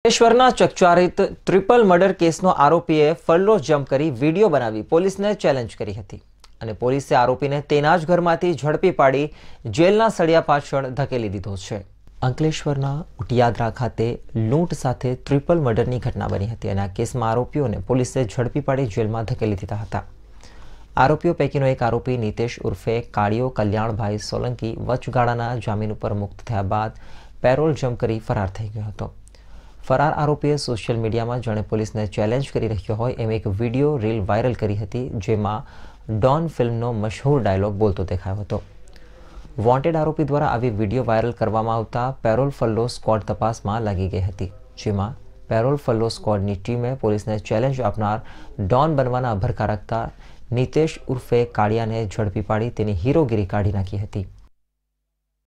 ભુવનેશ્વરના ચકચારિત triple murder કેસનો આરોપીએ furlough jump કરી વિડીયો બનાવી પોલીસને ચેલેન્જ કરી હતી અને પોલીસે આરોપીને તેના જ ઘરમાંથી ઝડપી પાડી જેલના સળિયા પાછળ ધકેલી દીધો છે અંકલેશ્વરના ઉટિયાદરા ખાતે લૂંટ સાથે ટ્રિપલ મર્ડરની ઘટના બની હતી અને આ કેસમાં આરોપીઓને પોલીસે ઝડપી પાડી જેલમાં ધકેલી દીધા હતા આરોપીઓ પૈકીનો એક આરોપી નીતેશ ઉર્ફે કાળિયો કલ્યાણભાઈ સોલંકી વચગાળાના જામીન ઉપર મુક્ત થયા બાદ પેરોલ જમ્પ કરી ફરાર થઈ ગયો હતો ફરાર આરોપીએ સોશિયલ મીડિયામાં જાણે પોલીસને ચેલેન્જ કરી રહ્યો હોય એમ એક વિડીયો રીલ વાયરલ કરી હતી જેમાં ડોન ફિલ્મનો મશહૂર ડાયલોગ બોલતો દેખાયો હતો વોન્ટેડ આરોપી દ્વારા આવી વિડીયો વાયરલ કરવામાં આવતા પેરોલ ફલ્લો સ્કોડ તપાસમાં લાગી ગઈ હતી જેમાં પેરોલ ફલ્લો સ્કોડની ટીમે પોલીસને ચેલેન્જ આપનાર ડોન બનવાના અભરખા રાખતા નિતેશ ઉર્ફે કાળિયાને ઝડપી પાડી તેની હીરોગીરી કાઢી નાખી હતી